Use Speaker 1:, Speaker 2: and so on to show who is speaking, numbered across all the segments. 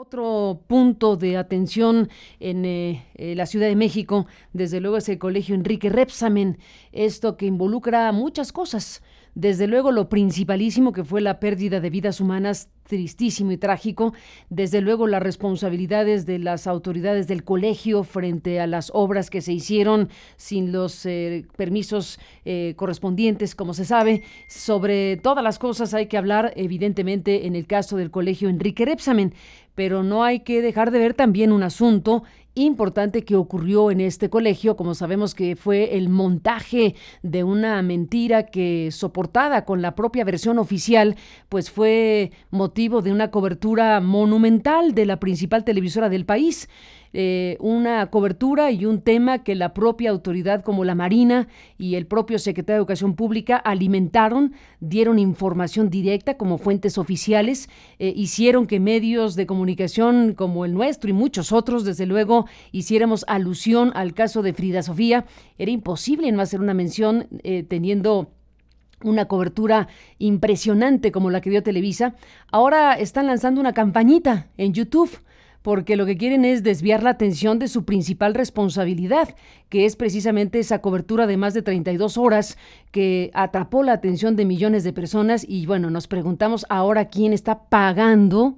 Speaker 1: Otro punto de atención en eh, eh, la Ciudad de México, desde luego, es el Colegio Enrique Repsamen. Esto que involucra muchas cosas, desde luego lo principalísimo que fue la pérdida de vidas humanas, tristísimo y trágico, desde luego las responsabilidades de las autoridades del colegio frente a las obras que se hicieron sin los eh, permisos eh, correspondientes, como se sabe. Sobre todas las cosas hay que hablar, evidentemente, en el caso del colegio Enrique Repsamen, pero no hay que dejar de ver también un asunto importante que ocurrió en este colegio, como sabemos que fue el montaje de una mentira que soportada con la propia versión oficial, pues fue motivo de una cobertura monumental de la principal televisora del país. Eh, una cobertura y un tema que la propia autoridad como la Marina y el propio secretario de Educación Pública alimentaron, dieron información directa como fuentes oficiales, eh, hicieron que medios de comunicación como el nuestro y muchos otros, desde luego, hiciéramos alusión al caso de Frida Sofía. Era imposible no hacer una mención eh, teniendo una cobertura impresionante como la que dio Televisa, ahora están lanzando una campañita en YouTube porque lo que quieren es desviar la atención de su principal responsabilidad, que es precisamente esa cobertura de más de 32 horas que atrapó la atención de millones de personas y bueno, nos preguntamos ahora quién está pagando,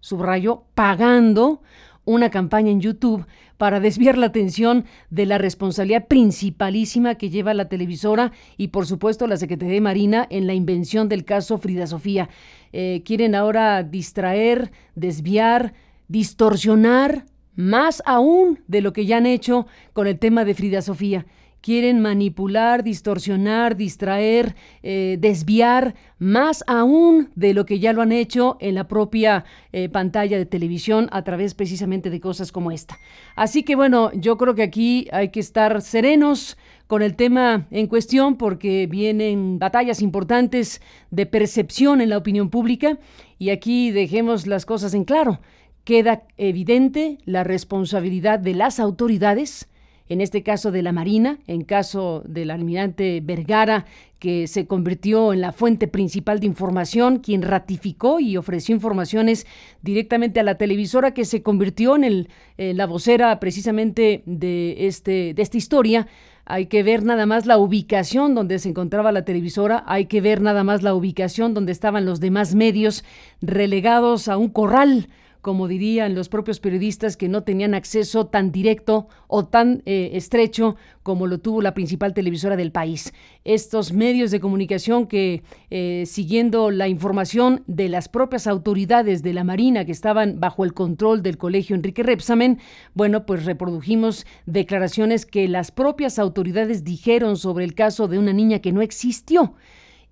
Speaker 1: subrayo, pagando una campaña en YouTube para desviar la atención de la responsabilidad principalísima que lleva la televisora y por supuesto la Secretaría de Marina en la invención del caso Frida Sofía. Eh, quieren ahora distraer, desviar, distorsionar más aún de lo que ya han hecho con el tema de Frida Sofía. Quieren manipular, distorsionar, distraer, eh, desviar más aún de lo que ya lo han hecho en la propia eh, pantalla de televisión a través precisamente de cosas como esta. Así que bueno, yo creo que aquí hay que estar serenos con el tema en cuestión porque vienen batallas importantes de percepción en la opinión pública y aquí dejemos las cosas en claro queda evidente la responsabilidad de las autoridades, en este caso de la Marina, en caso del almirante Vergara, que se convirtió en la fuente principal de información, quien ratificó y ofreció informaciones directamente a la televisora que se convirtió en, el, la vocera precisamente de, este, de esta historia. Hay que ver nada más la ubicación donde se encontraba la televisora, hay que ver nada más la ubicación donde estaban los demás medios relegados a un corral como dirían los propios periodistas, que no tenían acceso tan directo o tan eh, estrecho como lo tuvo la principal televisora del país. Estos medios de comunicación que, eh, siguiendo la información de las propias autoridades de la Marina que estaban bajo el control del colegio Enrique Repsamen, bueno, pues reprodujimos declaraciones que las propias autoridades dijeron sobre el caso de una niña que no existió.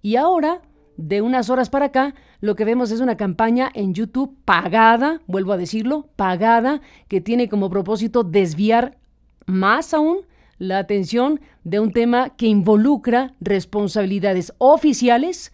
Speaker 1: Y ahora de unas horas para acá, lo que vemos es una campaña en YouTube pagada, vuelvo a decirlo, pagada, que tiene como propósito desviar más aún la atención de un tema que involucra responsabilidades oficiales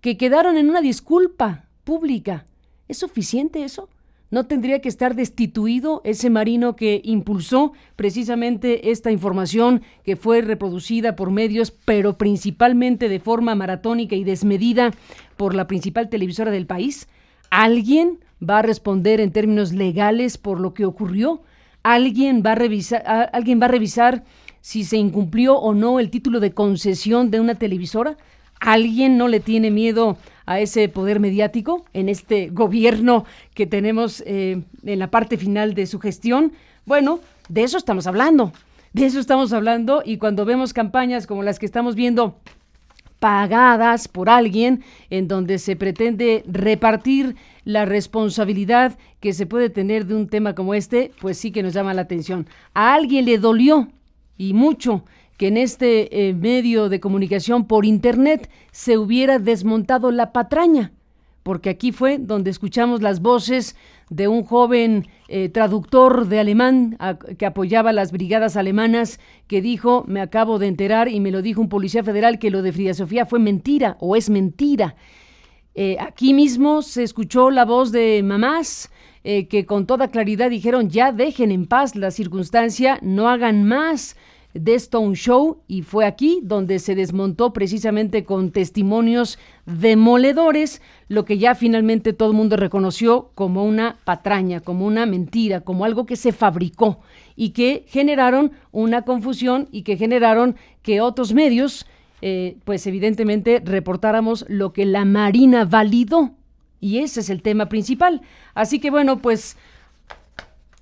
Speaker 1: que quedaron en una disculpa pública. ¿Es suficiente eso? ¿No tendría que estar destituido ese marino que impulsó precisamente esta información que fue reproducida por medios, pero principalmente de forma maratónica y desmedida por la principal televisora del país? ¿Alguien va a responder en términos legales por lo que ocurrió? ¿Alguien va a revisar, alguien va a revisar si se incumplió o no el título de concesión de una televisora? ¿Alguien no le tiene miedo a ese poder mediático en este gobierno que tenemos eh, en la parte final de su gestión? Bueno, de eso estamos hablando. De eso estamos hablando y cuando vemos campañas como las que estamos viendo pagadas por alguien, en donde se pretende repartir la responsabilidad que se puede tener de un tema como este, pues sí que nos llama la atención. A alguien le dolió y mucho que en este eh, medio de comunicación por Internet se hubiera desmontado la patraña, porque aquí fue donde escuchamos las voces de un joven eh, traductor de alemán que apoyaba las brigadas alemanas, que dijo, me acabo de enterar y me lo dijo un policía federal, que lo de Frida Sofía fue mentira o es mentira. Eh, aquí mismo se escuchó la voz de mamás que con toda claridad dijeron, ya dejen en paz la circunstancia, no hagan más de Stone Show y fue aquí donde se desmontó precisamente con testimonios demoledores lo que ya finalmente todo el mundo reconoció como una patraña, como una mentira, como algo que se fabricó y que generaron una confusión y que generaron que otros medios, eh, pues evidentemente reportáramos lo que la Marina validó y ese es el tema principal. Así que bueno, pues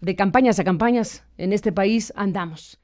Speaker 1: de campañas a campañas en este país andamos.